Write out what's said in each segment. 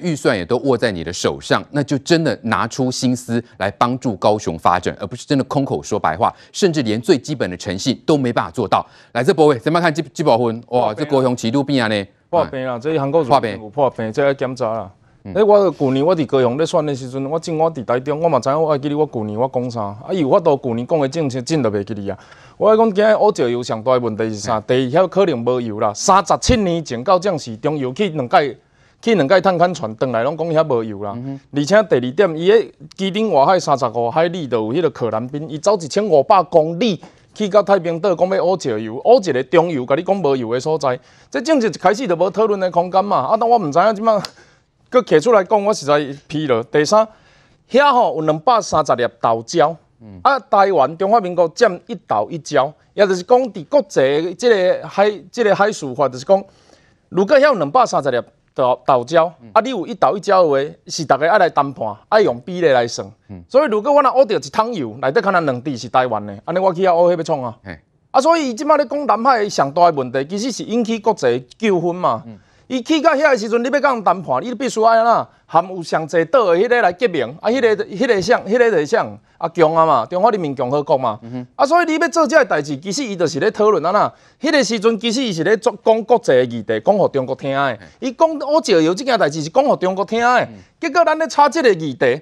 预算也都握在你的手上，那就真的拿出心思来帮助高雄发展，而不是真的空口说白话，甚至连最基本的诚信都没办法做到。来，这波位，怎么看这这部分？哇，这高雄几度变啊呢？破病啦，这一行够破病，有破病，这要检查啦。哎，我旧年我伫高雄咧选的时阵，我真我伫台中，我嘛知影，我记哩我旧年我讲啥。啊，伊有法度旧年讲的正策真都袂记哩啊。我讲今我石油上大的问题是啥？地壳可能无油啦。三十七年前到正是中油去两届。去两届探勘船，返来拢讲遐无油啦。而且第二点，伊迄机顶外海三十五海里就有迄个可燃冰，伊走一千五百公里去到太平岛，讲要乌石油，挖一个中油，甲你讲无油诶所在。即政治一开始就无讨论诶空间嘛。啊，但我毋知影即摆佮摕出来讲，我实在疲咯。第三，遐吼有两百三十粒岛礁，啊，台湾中华民国占一岛一礁，也就是讲伫国际即个海即个海事法，就是讲如果遐有两百三十粒。斗岛礁，啊，你有一岛一礁的话，是逐个爱来谈判，爱用比例来算。所以，如果我若挖到一桶油，内底可能两地是台湾的，安尼我去遐迄要创啊？啊，所以即摆咧讲南海上大的问题，其实是引起国际纠纷嘛。伊去到遐个时阵，你要甲人谈判，你必须爱呐，含有上侪岛的迄个来结盟，啊，迄个、迄个谁，迄个是谁？啊，强啊嘛，中华人民共和国嘛。啊，所以你要做即个代志，其实伊就是咧讨论安那。迄个时阵，其实伊是咧做讲国际诶议题，讲互中国听的。伊讲乌石油即件代志是讲互中国听的。结果咱咧吵即个议题，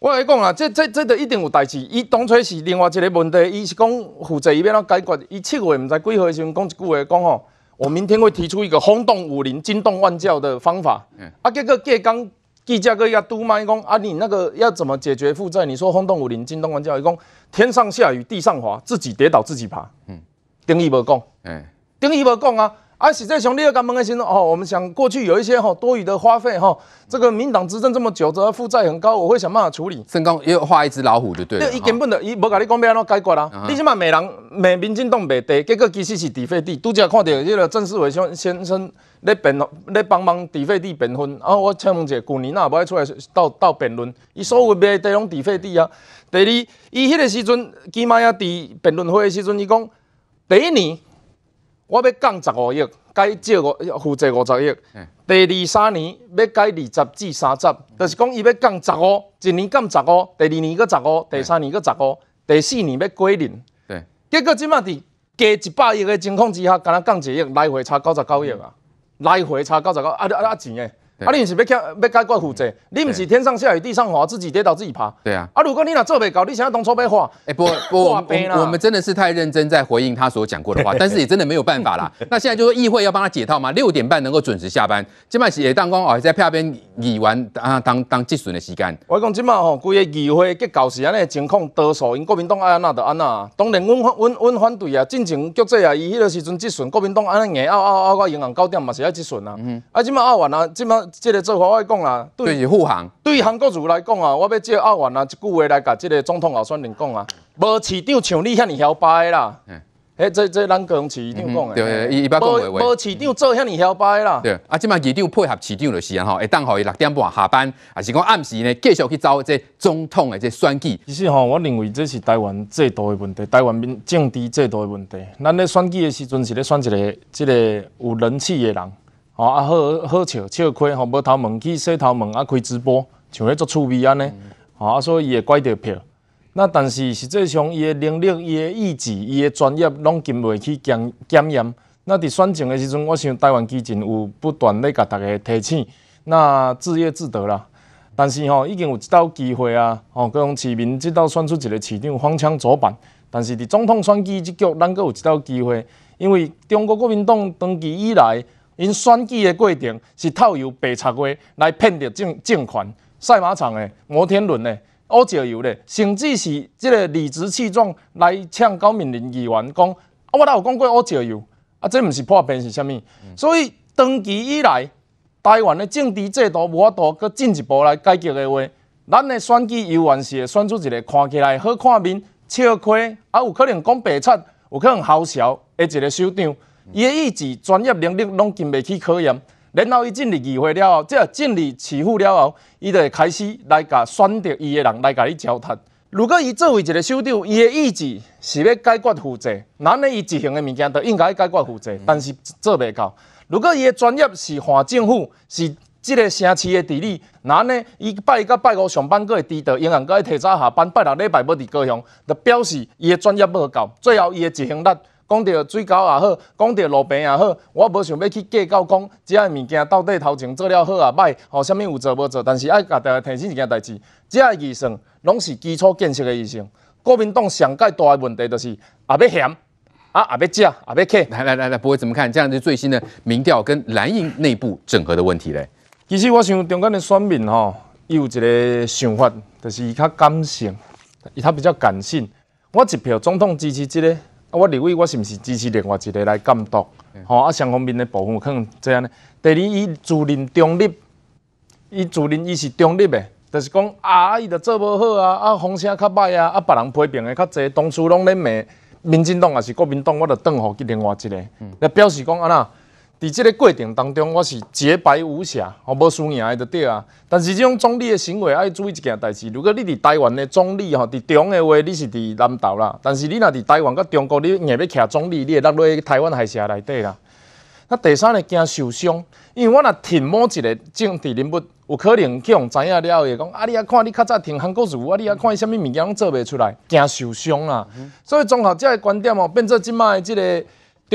我来讲啊，这、这、这都一定有代志。伊当初是另外一个问题，伊是讲负责要面怎解决。伊七月毋知几号时阵讲一句话，讲吼。我明天会提出一个轰动武林、惊动万教的方法。嗯，啊，这个叶刚这家伙要嘟妈讲啊，你那个要怎么解决负债？你说轰动武林、惊动万教，一讲天上下雨地上滑，自己跌倒自己爬。嗯，丁一博讲，嗯，丁一博讲啊。而且在兄弟二刚的开心哦，我们想过去有一些哈多余的花费哈，这个民党执政这么久，这负债很高，我会想办法处理。刚也有画一只老虎，对不对？那伊根本的伊无甲你讲要安怎解决啦？你起码骂人骂民进党卖地，结果其实是底费地，拄则看到迄个郑世伟先先生在辩论在帮忙底费地辩分。然后我请问一下，过年啊，无爱出来到到辩论，伊所有卖地拢底费地啊。第二，伊迄个时阵，起码要伫辩论会的时阵，伊讲第一年。我要降十五亿，该借五负债五十亿。第二三年要降二十至三十，就是讲伊要降十五，一年降十五，第二年搁十五，第三年搁十五，第四年要归零。对，结果即马伫加一百亿的情况之下，干那降一亿，来回差九十九亿啊，来回差九十九啊啊钱诶。啊，你是要是要要该管负债，你毋是天上下雨地上滑，自己跌倒自己爬。对啊。啊，如果你若做袂到，你想要当初被滑。哎，不不不，我们真的是太认真在回应他所讲过的话，但是也真的没有办法啦。那现在就说议会要帮他解套嘛，六点半能够准时下班。这嘛，谢当讲哦，在下边议完啊，当当积损的时间。我讲这嘛吼，规个议会结构是安尼情况多数，因国民党爱安那得安那。当然，阮反阮阮反对啊，进前局者啊。伊迄个时阵积损，国民党安那硬拗拗拗到银行九点嘛是要积损啊。嗯。啊，这嘛拗完啊，这嘛。即个做话外讲啦，对于护航，对于韩国瑜来讲啊，我要借阿元啊一句话来甲即个总统候选人讲啊，无市长像你遐尼嚣掰啦，哎，这这咱讲市长讲的，无无市长做遐尼嚣掰啦。对，啊，即卖市长配合市长就是啊，吼，会当互伊六点半下班，还是讲暗时呢，继续去走即个总统的即个选举。其实吼，我认为这是台湾制度的问题，台湾民政治制度的问题。咱咧选举的时阵是咧选一个即个有人气的人。哦，好好笑，笑亏吼！无头毛去洗头毛啊，开直播像迄种趣味安尼，哦，所以伊会怪到票。那但是实际上，伊的能力、伊的意志、伊的专业拢经袂去检检验。那伫选情的时阵，我想台湾基金有不断咧甲大家提醒，那自业自得啦。但是吼，已经有一道机会啊！哦，各种市民即道选出一个市长方枪左板。但是伫总统选举即局，咱个有一道机会，因为中国国民党长期以来，因选举的过程是套由白茶话来骗得政政权，赛马场的摩天轮的乌石油的，甚至是即个理直气壮来呛高明林议员讲，我哪有讲过乌石油，啊，这毋是破病是虾米？所以长期以来，台湾的政治制度无法度再进一步来改革的话，咱的选举永远是会选出一个看起来好看面、笑亏，啊，有可能讲白贼，有可能豪笑的一个首长。伊的意志、专业能力拢经未起考验，然后伊尽力议会了后，即个尽力起付了后，伊就会开始来甲选择伊的人来甲你交谈。如果伊作为一个首长，伊的意志是要解决负债，那呢，伊执行的物件就应该解决负债，但是做未到。如果伊的专业是换政府，是即个城市的治理，那呢，伊拜到拜五上班搁会迟到，仍然提早下班，拜六礼拜要伫高雄，就表示伊的专业不够，最后伊的执行力。讲到水沟也好，讲到路边也好，我无想要去计较讲，即个物件到底头前做了好啊歹，吼，什么有做无做，但是爱家提醒一件代志，即个医生拢是基础建设的医生。国民党上届大的问题就是也要嫌啊，啊要吃啊，要客。来来来来，不会怎么看这样子最新的民调跟蓝营内部整合的问题咧。其实我想，中间的选民吼，伊有一个想法，就是伊较感性，伊他比较感性。我一票总统支持即个。啊，我认为我是毋是支持另外一个来监督？吼啊，双方面的部分可能这样呢。第二，伊自认中立，伊自认伊是中立的，就是讲啊，伊就做无好啊，啊，风声较歹啊，啊，别人批评的较侪，当初拢恁骂，民进党也是国民党，我著等互去另外一个来表示讲啊呐。伫即个过程当中，我是洁白无瑕，吼，无输赢的对啊。但是即种中立的行为，爱注意一件代志。如果你伫台湾诶中立吼，伫中的话，你是伫南投啦。但是你若伫台湾佮中国，你硬要徛中立，你会落去台湾海峡内底啦。那第三个惊受伤，因为我若停某一个政治人物，有可能去互知影了诶。讲，啊，你啊看，你较早停韩国时，啊你啊看，伊啥物件拢做袂出来，惊受伤啦。所以综合这观点哦，变做即卖即个。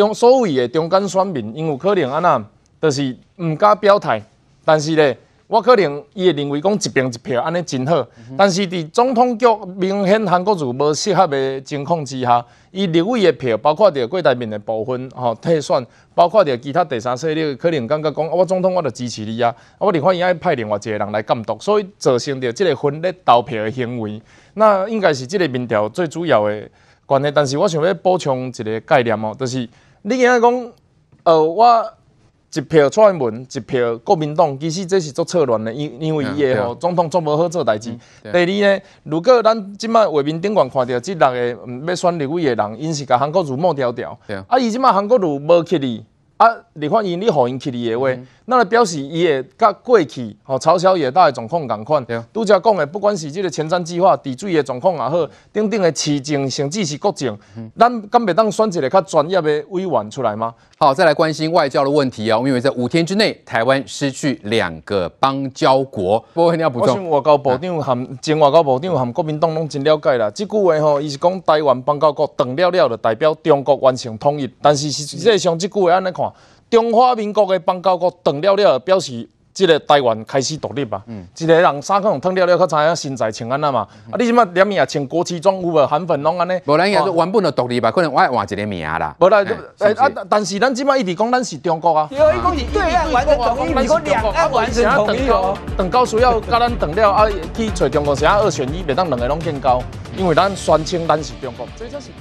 中所谓的中间选民，因有可能安那，著是毋敢表态，但是咧，我可能伊会认为讲一边一票安尼真好，但是伫总统局明显韩国瑜无适合诶情况之下，伊另外诶票，包括着柜台面诶部分吼退选，包括着其他第三势力，可能感觉讲啊，我总统我著支持你啊，我另外伊爱派另外一个人来监督，所以造成着即个分咧投票诶行为，那应该是即个民调最主要诶关系，但是我想要补充一个概念哦，就是。你现在讲，呃，我一票蔡英文，一票国民党，其实这是做错乱的，因因为伊的吼总统做无好做代志。第二呢，如果咱即摆外面顶狂看到即六个要选立委的人，因是甲韩国瑜抹掉掉，啊，伊即摆韩国瑜无起立，啊，何发因你互因起立的话。那来表示伊个甲过去吼朝向也大个状况共款，拄则讲诶，不管是即个前瞻计划、底水诶状况也好，顶顶诶市政甚至是国际，咱敢袂当选一个较专业诶委员出来吗？好，再来关心外交的问题啊。我们以为在五天之内，台湾失去两个邦交国，我想外交部长含前外交部长含国民党拢真了解啦。即句话吼，伊是讲台湾邦交国断了了，就代表中国完成统一。但是实际上，即句话安尼看。中华民国的邦交国断了了，表示这个台湾开始独立吧？一个人三个人断了了，看查下身材穿安那嘛？啊，你即马连名也穿国旗装，有无？韩粉拢安尼？不然也原本就独立吧？可能我换一个名啦。无啦，哎啊，但是咱即马一直讲咱是中国啊。对啊，两岸完全统一。两岸完全统一哦。断交需要甲咱断了啊，去找中国是啊二选一，袂当两个拢建交，因为咱宣称咱是中国。是。